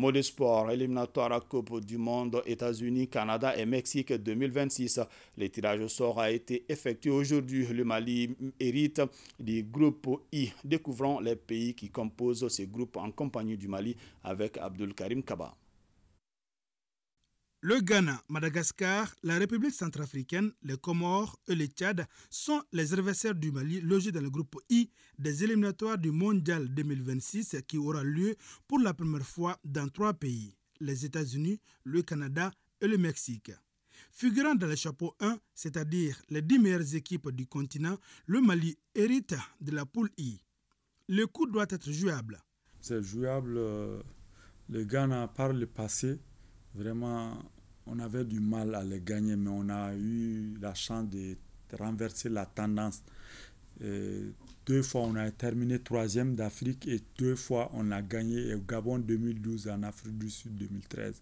Mode sport, éliminatoire à Coupe du Monde, États-Unis, Canada et Mexique 2026. Le tirage au sort a été effectué aujourd'hui. Le Mali hérite du groupe I, découvrant les pays qui composent ce groupe en compagnie du Mali avec Abdul Karim Kaba. Le Ghana, Madagascar, la République centrafricaine, les Comores et le Tchad sont les adversaires du Mali logés dans le groupe I des éliminatoires du Mondial 2026 qui aura lieu pour la première fois dans trois pays, les États-Unis, le Canada et le Mexique. Figurant dans le chapeau 1, c'est-à-dire les dix meilleures équipes du continent, le Mali hérite de la poule I. Le coup doit être jouable. C'est jouable. Euh, le Ghana, par le passé, Vraiment, on avait du mal à les gagner, mais on a eu la chance de renverser la tendance. deux fois, on a terminé troisième d'Afrique et deux fois, on a gagné au Gabon 2012, en Afrique du Sud 2013.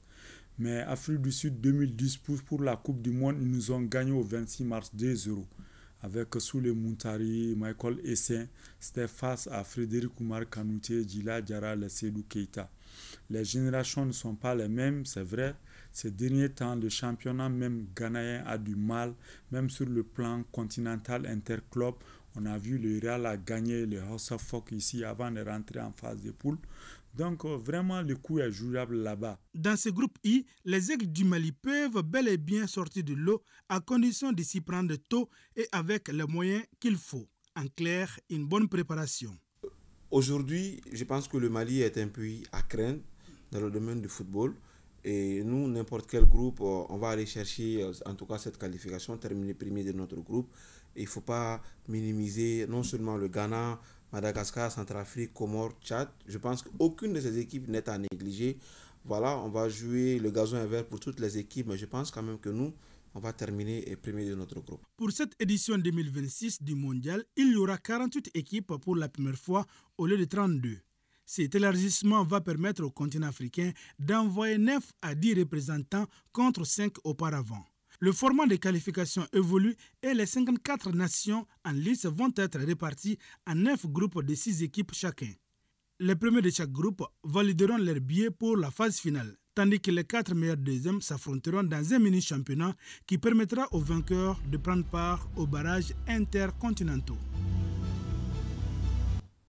Mais Afrique du Sud 2010, pour, la Coupe du Monde, ils nous ont gagné au 26 mars 2-0 avec Soule Muntari, Michael Essien, C'était face à Frédéric Oumar Kanouté, Djila Djara, Sedou Keita. Les générations ne sont pas les mêmes, c'est vrai. Ces derniers temps, le championnat même ghanéen a du mal, même sur le plan continental interclub. On a vu le Real a gagné le House ici avant de rentrer en phase de poule. Donc euh, vraiment, le coup est jouable là-bas. Dans ce groupe I, les aigles du Mali peuvent bel et bien sortir de l'eau à condition de s'y prendre tôt et avec les moyens qu'il faut. En clair, une bonne préparation. Aujourd'hui, je pense que le Mali est un pays à craindre dans le domaine du football. Et nous, n'importe quel groupe, euh, on va aller chercher euh, en tout cas cette qualification, terminer premier de notre groupe. il ne faut pas minimiser non seulement le Ghana, Madagascar, Centrafrique, Comores, Tchad. Je pense qu'aucune de ces équipes n'est à négliger. Voilà, on va jouer le gazon vert pour toutes les équipes, mais je pense quand même que nous, on va terminer premier de notre groupe. Pour cette édition 2026 du mondial, il y aura 48 équipes pour la première fois au lieu de 32. Cet élargissement va permettre au continent africain d'envoyer 9 à 10 représentants contre 5 auparavant. Le format de qualification évolue et les 54 nations en lice vont être réparties en 9 groupes de 6 équipes chacun. Les premiers de chaque groupe valideront leur billet pour la phase finale tandis que les quatre meilleurs deuxièmes s'affronteront dans un mini-championnat qui permettra aux vainqueurs de prendre part aux barrages intercontinentaux.